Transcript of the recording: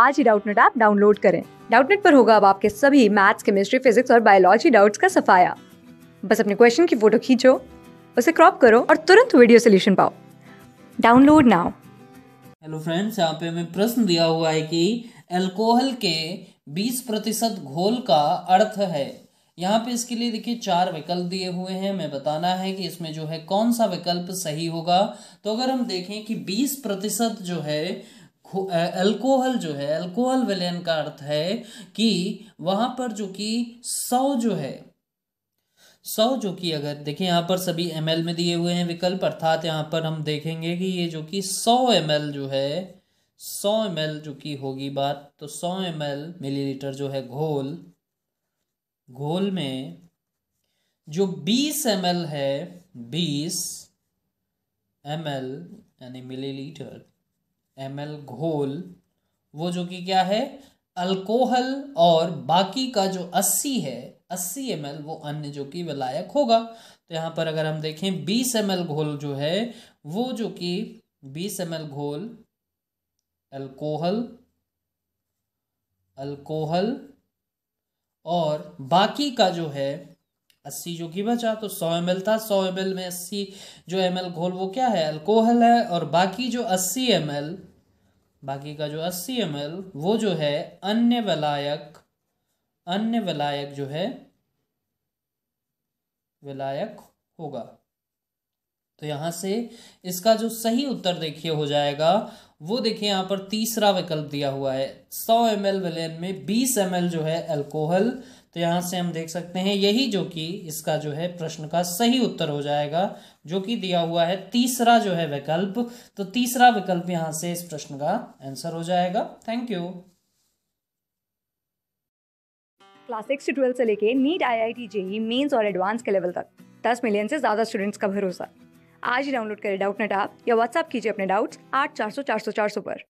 आज ही Doubtnut app download करें डाउटनेट पर होगा अब आपके सभी मैथ्स केमिस्ट्री फिजिक्स और बायोलॉजी डाउट्स का सफाया बस अपने क्वेश्चन की फोटो खींचो उसे क्रॉप करो और तुरंत वीडियो सोल्यूशन पाओ डाउनलोड नाउ हेलो फ्रेंड्स यहाँ पे हमें प्रश्न दिया हुआ है कि अल्कोहल के 20 प्रतिशत घोल का अर्थ है यहाँ पे इसके लिए देखिए चार विकल्प दिए हुए हैं मैं बताना है कि इसमें जो है कौन सा विकल्प सही होगा तो अगर हम देखें कि 20 प्रतिशत जो है अल्कोहल जो है अल्कोहल विलयन का अर्थ है कि वहां पर जो कि सौ जो है सौ जो कि अगर देखिए यहाँ पर सभी एम में दिए हुए हैं विकल्प अर्थात यहाँ पर हम देखेंगे कि ये जो कि सौ एम जो है सौ एम जो कि होगी बात तो सौ एम मिलीलीटर जो है घोल घोल में जो बीस एम है बीस एम यानी मिलीलीटर एम एल घोल वो जो कि क्या है अल्कोहल और बाकी का जो अस्सी है अस्सी एम वो अन्य जो कि विलायक होगा तो यहाँ पर अगर हम देखें बीस एम घोल जो है वो जो कि बीस एम घोल अल्कोहल अल्कोहल और बाकी का जो है अस्सी जो कि बचा तो सौ एम था सौ एम में अस्सी जो एम घोल वो क्या है अल्कोहल है और बाकी जो अस्सी एम बाकी का जो अस्सी एम वो जो है अन्य विलायक अन्य विलायक जो है विलायक होगा तो यहाँ से इसका जो सही उत्तर देखिए हो जाएगा वो देखिए यहाँ पर तीसरा विकल्प दिया हुआ है सौ एम विलेन में बीस एम जो है अल्कोहल तो यहाँ से हम देख सकते हैं यही जो कि इसका जो है प्रश्न का सही उत्तर हो जाएगा जो कि दिया हुआ है तीसरा जो है विकल्प तो तीसरा विकल्प यहाँ से इस प्रश्न का आंसर हो जाएगा thank you class six to twelfth से लेके NEET I I T JEE mains और एडवांस के लेवल तक दस मिलियन से ज़्यादा स्टूडेंट्स का भरोसा आज ही डाउनलोड करें डाउट नेट या व्हाट्सअप कीजिए अपने डाउट्स आठ चार सौ चार सौ चार सौ पर